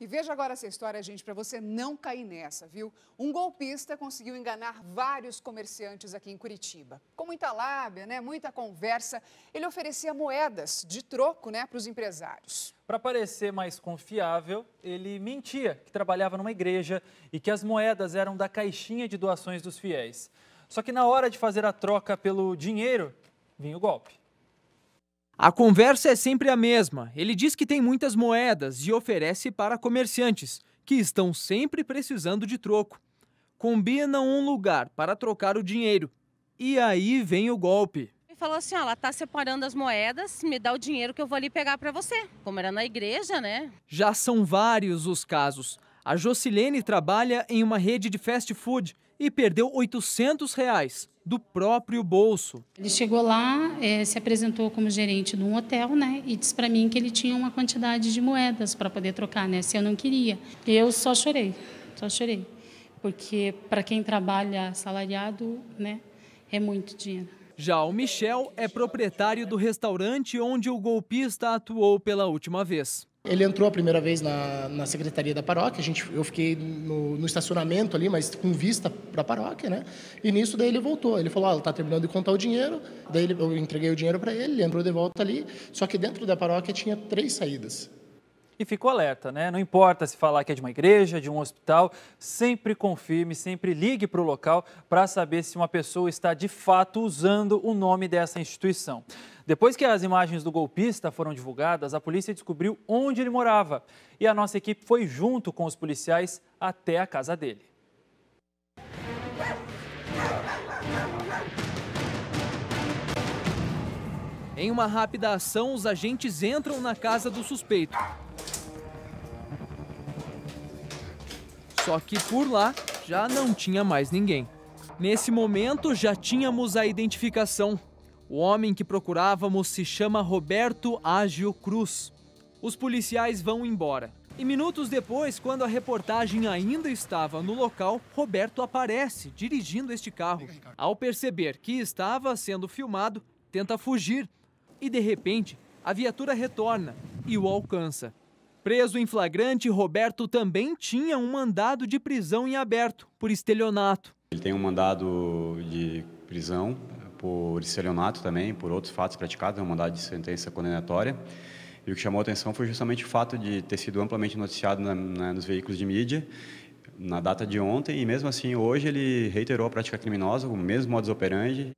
E veja agora essa história, gente, para você não cair nessa, viu? Um golpista conseguiu enganar vários comerciantes aqui em Curitiba. Com muita lábia, né? Muita conversa, ele oferecia moedas de troco, né, para os empresários. Para parecer mais confiável, ele mentia que trabalhava numa igreja e que as moedas eram da caixinha de doações dos fiéis. Só que na hora de fazer a troca pelo dinheiro, vinha o golpe. A conversa é sempre a mesma. Ele diz que tem muitas moedas e oferece para comerciantes, que estão sempre precisando de troco. Combina um lugar para trocar o dinheiro. E aí vem o golpe. Ele falou assim: ó, ela tá separando as moedas, me dá o dinheiro que eu vou ali pegar para você. Como era na igreja, né? Já são vários os casos. A Jocilene trabalha em uma rede de fast food e perdeu 800 reais do próprio bolso. Ele chegou lá, é, se apresentou como gerente de um hotel, né? E disse para mim que ele tinha uma quantidade de moedas para poder trocar, né? Se eu não queria. Eu só chorei, só chorei, porque para quem trabalha salariado, né? É muito dinheiro. Já o Michel é proprietário do restaurante onde o golpista atuou pela última vez. Ele entrou a primeira vez na, na secretaria da paróquia, a gente, eu fiquei no, no estacionamento ali, mas com vista para a paróquia, né? E nisso daí ele voltou. Ele falou: ah, está terminando de contar o dinheiro. Daí ele, eu entreguei o dinheiro para ele, ele entrou de volta ali. Só que dentro da paróquia tinha três saídas. E ficou alerta, né? Não importa se falar que é de uma igreja, de um hospital, sempre confirme, sempre ligue para o local para saber se uma pessoa está de fato usando o nome dessa instituição. Depois que as imagens do golpista foram divulgadas, a polícia descobriu onde ele morava e a nossa equipe foi junto com os policiais até a casa dele. Em uma rápida ação, os agentes entram na casa do suspeito. Só que por lá já não tinha mais ninguém. Nesse momento já tínhamos a identificação. O homem que procurávamos se chama Roberto Ágio Cruz. Os policiais vão embora. E minutos depois, quando a reportagem ainda estava no local, Roberto aparece dirigindo este carro. Ao perceber que estava sendo filmado, tenta fugir e de repente a viatura retorna e o alcança. Preso em flagrante, Roberto também tinha um mandado de prisão em aberto por estelionato. Ele tem um mandado de prisão por estelionato também, por outros fatos praticados, é um mandado de sentença condenatória. E o que chamou a atenção foi justamente o fato de ter sido amplamente noticiado na, na, nos veículos de mídia na data de ontem, e mesmo assim hoje ele reiterou a prática criminosa, o mesmo modus operandi.